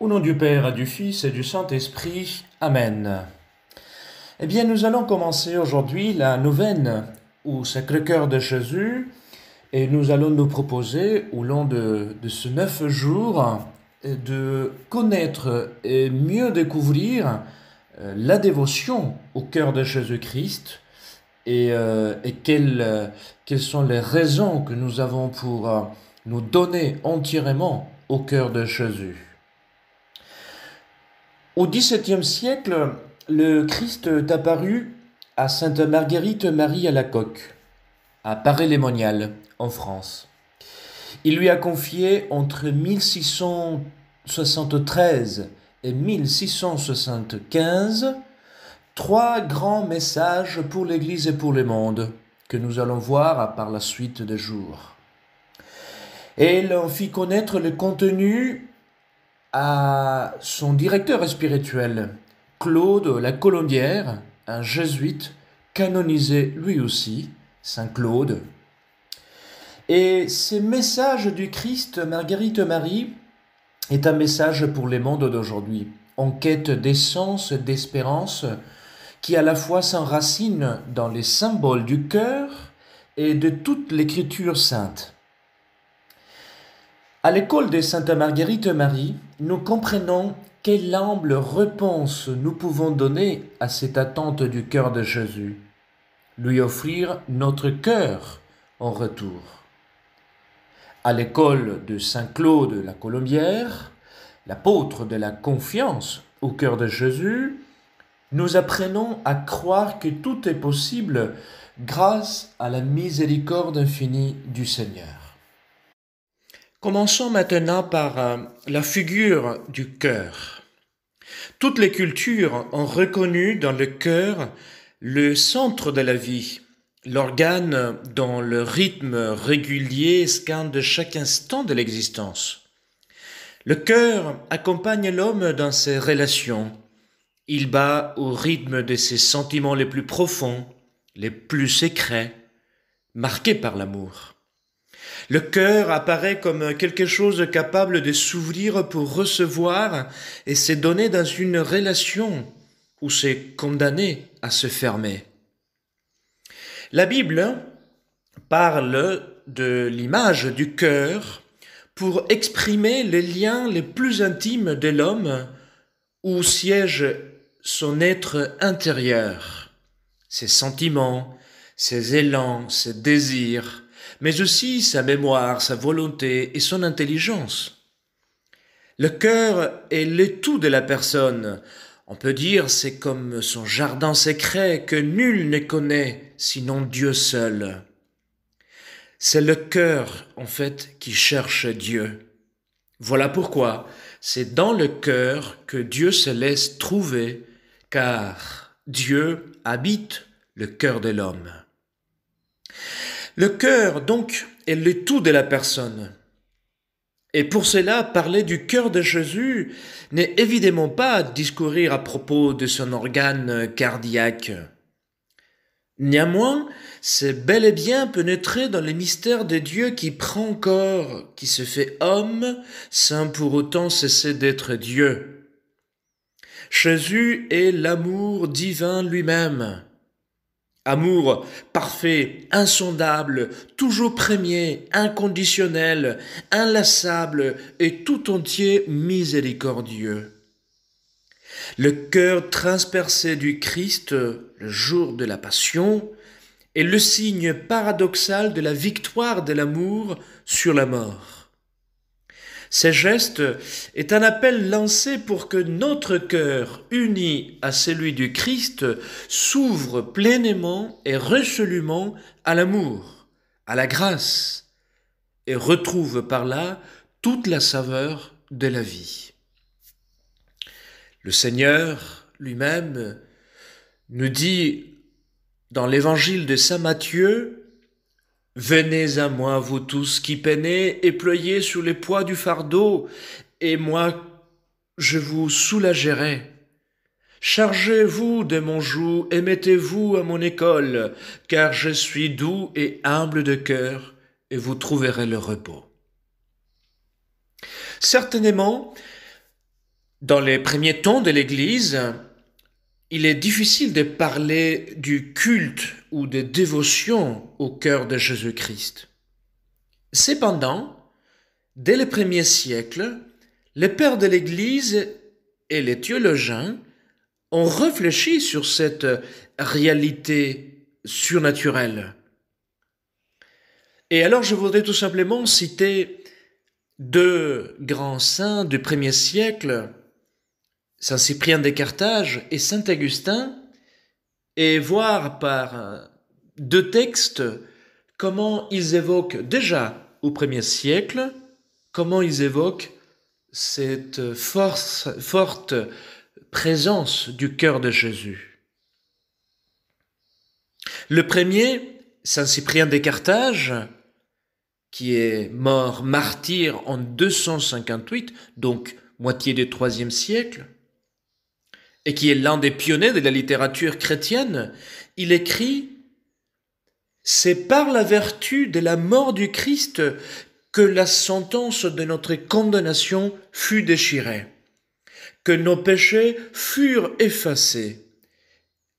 Au nom du Père du Fils et du Saint-Esprit. Amen. Eh bien, nous allons commencer aujourd'hui la nouvelle au Sacré-Cœur de Jésus et nous allons nous proposer au long de, ce neuf jours de connaître et mieux découvrir euh, la dévotion au cœur de Jésus-Christ euh, et, quelles, quelles, sont les raisons que nous avons pour euh, nous donner entièrement au cœur de Jésus. Au XVIIe siècle, le Christ est apparu à Sainte Marguerite Marie à la Coque, à paray les en France. Il lui a confié entre 1673 et 1675 trois grands messages pour l'Église et pour le monde que nous allons voir par la suite des jours. il en fit connaître le contenu à son directeur spirituel, Claude la Colombière, un jésuite canonisé lui aussi, Saint Claude. Et ces messages du Christ, Marguerite Marie, est un message pour les mondes d'aujourd'hui, en quête d'essence, d'espérance, qui à la fois s'enracine dans les symboles du cœur et de toute l'écriture sainte. À l'école de sainte Marguerite Marie, nous comprenons quelle humble réponse nous pouvons donner à cette attente du cœur de Jésus, lui offrir notre cœur en retour. À l'école de Saint Claude la Colombière, l'apôtre de la confiance au cœur de Jésus, nous apprenons à croire que tout est possible grâce à la miséricorde infinie du Seigneur. Commençons maintenant par euh, la figure du cœur. Toutes les cultures ont reconnu dans le cœur le centre de la vie, l'organe dont le rythme régulier scande chaque instant de l'existence. Le cœur accompagne l'homme dans ses relations. Il bat au rythme de ses sentiments les plus profonds, les plus secrets, marqués par l'amour. Le cœur apparaît comme quelque chose capable de s'ouvrir pour recevoir et s'est donné dans une relation où c'est condamné à se fermer. La Bible parle de l'image du cœur pour exprimer les liens les plus intimes de l'homme où siège son être intérieur, ses sentiments, ses élans, ses désirs, mais aussi sa mémoire, sa volonté et son intelligence. Le cœur est le de la personne. On peut dire c'est comme son jardin secret que nul ne connaît sinon Dieu seul. C'est le cœur, en fait, qui cherche Dieu. Voilà pourquoi c'est dans le cœur que Dieu se laisse trouver, car Dieu habite le cœur de l'homme. Le cœur, donc, est le tout de la personne. Et pour cela, parler du cœur de Jésus n'est évidemment pas discourir à propos de son organe cardiaque. Néanmoins, c'est bel et bien pénétrer dans les mystères de Dieu qui prend corps, qui se fait homme, sans pour autant cesser d'être Dieu. Jésus est l'amour divin lui-même. Amour parfait, insondable, toujours premier, inconditionnel, inlassable et tout entier miséricordieux. Le cœur transpercé du Christ le jour de la Passion est le signe paradoxal de la victoire de l'amour sur la mort. Ces gestes est un appel lancé pour que notre cœur, uni à celui du Christ, s'ouvre pleinement et résolument à l'amour, à la grâce, et retrouve par là toute la saveur de la vie. Le Seigneur lui-même nous dit dans l'évangile de Saint Matthieu Venez à moi, vous tous qui peinez et ployez sur les poids du fardeau, et moi je vous soulagerai. Chargez-vous de mon joug et mettez-vous à mon école, car je suis doux et humble de cœur, et vous trouverez le repos. Certainement, dans les premiers tons de l'Église, il est difficile de parler du culte ou de dévotion au cœur de Jésus-Christ. Cependant, dès le premier siècle, les pères de l'Église et les théologiens ont réfléchi sur cette réalité surnaturelle. Et alors je voudrais tout simplement citer deux grands saints du premier siècle, Saint Cyprien de Carthage et Saint Augustin, et voir par euh, deux textes comment ils évoquent déjà au premier siècle, comment ils évoquent cette force, forte présence du cœur de Jésus. Le premier, Saint Cyprien de Carthage, qui est mort martyr en 258, donc moitié du troisième siècle, et qui est l'un des pionniers de la littérature chrétienne, il écrit C'est par la vertu de la mort du Christ que la sentence de notre condamnation fut déchirée, que nos péchés furent effacés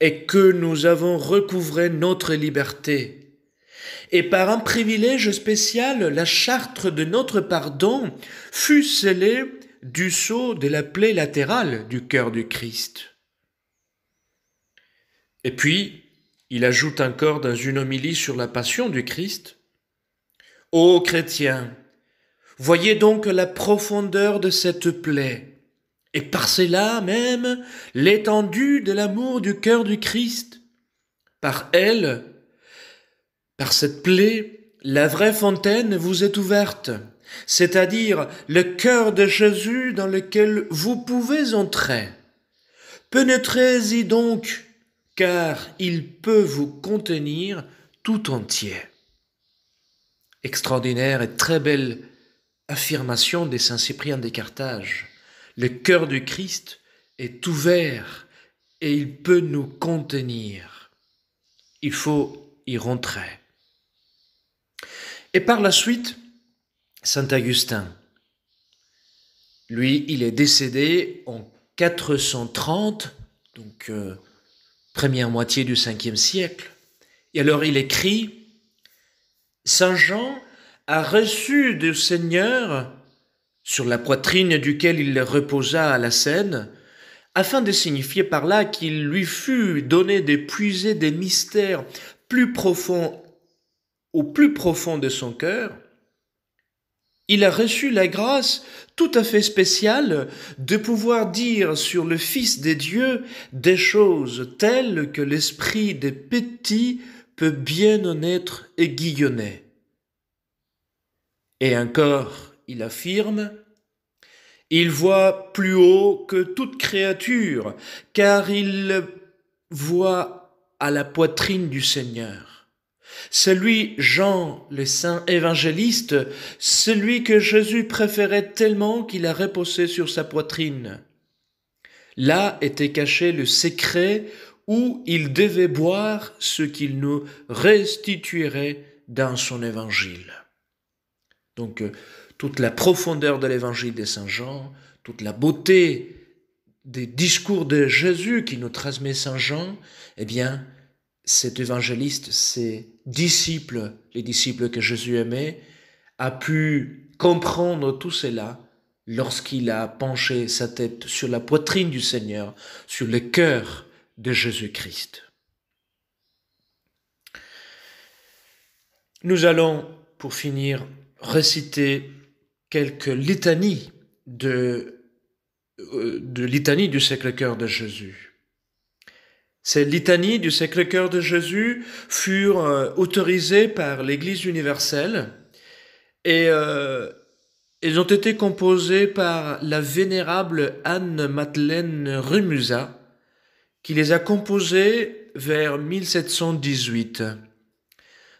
et que nous avons recouvré notre liberté. Et par un privilège spécial, la charte de notre pardon fut scellée du sceau de la plaie latérale du cœur du Christ. Et puis, il ajoute encore dans une homilie sur la passion du Christ, Ô chrétiens, voyez donc la profondeur de cette plaie, et par cela même l'étendue de l'amour du cœur du Christ. Par elle, par cette plaie, la vraie fontaine vous est ouverte, c'est-à-dire le cœur de Jésus dans lequel vous pouvez entrer. Pénétrez-y donc, car il peut vous contenir tout entier. Extraordinaire et très belle affirmation des Saint Cyprien de Carthage. Le cœur du Christ est ouvert et il peut nous contenir. Il faut y rentrer. Et par la suite, Saint Augustin. Lui, il est décédé en 430, donc euh, première moitié du 5e siècle. Et alors il écrit, Saint Jean a reçu du Seigneur, sur la poitrine duquel il reposa à la Seine, afin de signifier par là qu'il lui fut donné d'épuiser des mystères plus profonds au plus profond de son cœur, il a reçu la grâce tout à fait spéciale de pouvoir dire sur le Fils des dieux des choses telles que l'esprit des petits peut bien en être aiguillonné. Et encore, il affirme, il voit plus haut que toute créature, car il voit à la poitrine du Seigneur. Celui Jean, le saint évangéliste, celui que Jésus préférait tellement qu'il a reposé sur sa poitrine. Là était caché le secret où il devait boire ce qu'il nous restituerait dans son évangile. Donc euh, toute la profondeur de l'évangile de Saint Jean, toute la beauté des discours de Jésus qui nous transmet Saint Jean, eh bien, cet évangéliste, ces disciples, les disciples que Jésus aimait, a pu comprendre tout cela lorsqu'il a penché sa tête sur la poitrine du Seigneur, sur le cœur de Jésus-Christ. Nous allons, pour finir, réciter quelques litanies de, euh, de du siècle cœur de Jésus. Ces litanies du Sacré-Cœur de Jésus furent euh, autorisées par l'Église universelle et euh, elles ont été composées par la vénérable Anne-Madeleine Rumusa qui les a composées vers 1718.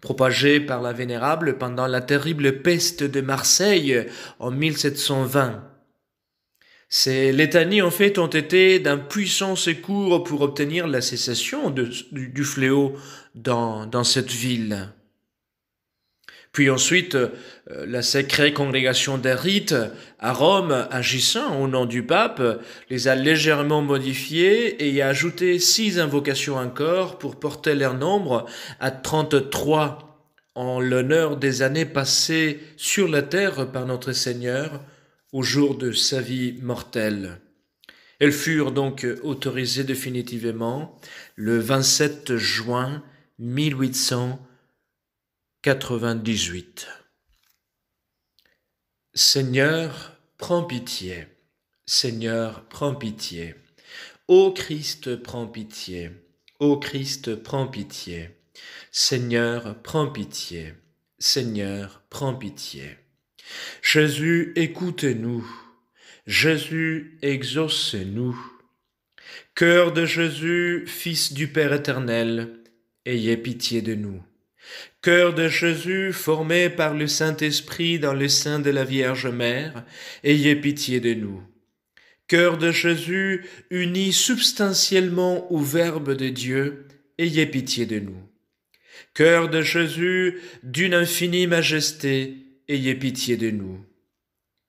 Propagées par la vénérable pendant la terrible peste de Marseille en 1720. Ces litanies en fait ont été d'un puissant secours pour obtenir la cessation du, fléau dans, cette ville. Puis ensuite, euh, la sacrée congrégation des rites à Rome, agissant au nom du pape, les a légèrement modifiées et y a ajouté six invocations encore pour porter leur nombre à 33 en l'honneur des années passées sur la terre par notre Seigneur, au jour de sa vie mortelle. Elles furent donc autorisées définitivement le 27 juin 1898. Seigneur, prends pitié. Seigneur, prends pitié. Ô Christ, prends pitié. Ô Christ, prends pitié. Seigneur, prends pitié. Seigneur, prends pitié. Jésus, écoutez-nous. Jésus, exaucez-nous. Cœur de Jésus, Fils du Père éternel, ayez pitié de nous. Cœur de Jésus, formé par le Saint-Esprit dans le sein de la Vierge Mère, ayez pitié de nous. Cœur de Jésus, uni substantiellement au Verbe de Dieu, ayez pitié de nous. Cœur de Jésus, d'une infinie majesté, ayez pitié de nous.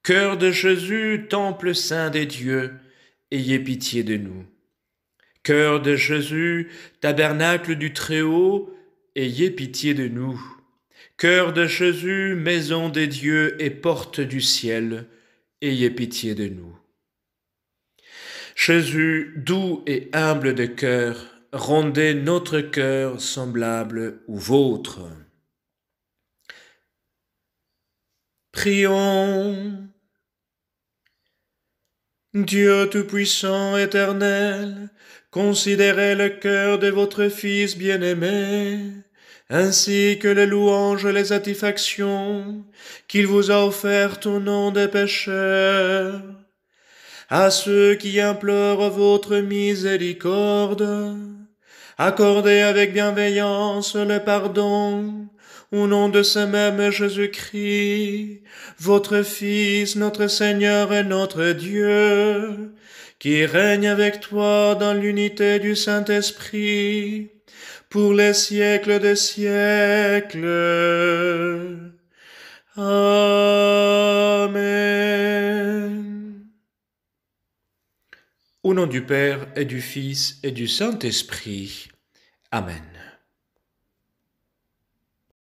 Cœur de Jésus, temple saint des dieux, ayez pitié de nous. Cœur de Jésus, tabernacle du Très-Haut, ayez pitié de nous. Cœur de Jésus, maison des dieux et porte du ciel, ayez pitié de nous. Jésus, doux et humble de cœur, rendez notre cœur semblable au vôtre. Prions. Dieu Tout-Puissant, Éternel, considérez le cœur de votre Fils bien-aimé, ainsi que les louanges et les satisfactions qu'il vous a offertes au nom des pécheurs. À ceux qui implorent votre miséricorde, accordez avec bienveillance le pardon au nom de ce même Jésus-Christ, votre Fils, notre Seigneur et notre Dieu, qui règne avec toi dans l'unité du Saint-Esprit, pour les siècles des siècles. Amen. Au nom du Père et du Fils et du Saint-Esprit. Amen.